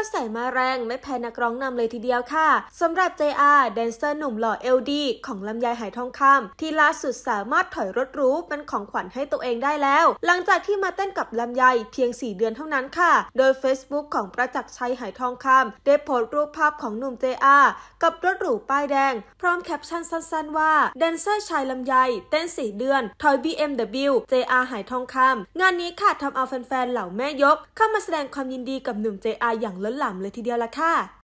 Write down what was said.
ระแสมาแรงไม่แพ้นักร้องนำเลยทีเดียวค่ะสำหรับ JR แดนเซอร์หนุ่มหล่อเอลดีของลำไยหายทองคำที่ล่าสุดสามารถถอยรถรู้เป็นของขวัญให้ตัวเองได้แล้ว หลังจากที่มาเต้นกับลำไยเพียง 4 เดือนเท่านั้นค่ะ โดย Facebook ของประจักษ์ชัยหายทองคำได้โพสต์รูปภาพของหนุ่ม JR กับรถหรูป้ายแดง พร้อมแคปชั่นสั้นๆว่าแดนเซอร์ชายลำไยเต้น 4 เดือน ถอย BMW JR หายทองคำงานนี้ค่ะทำเอาแฟนๆเหล่าแม่ยกเข้ามาแสดงความยินดีกับหนุ่ม JR อย่างเลล้นหลามเลยทีเดียวละค่ะ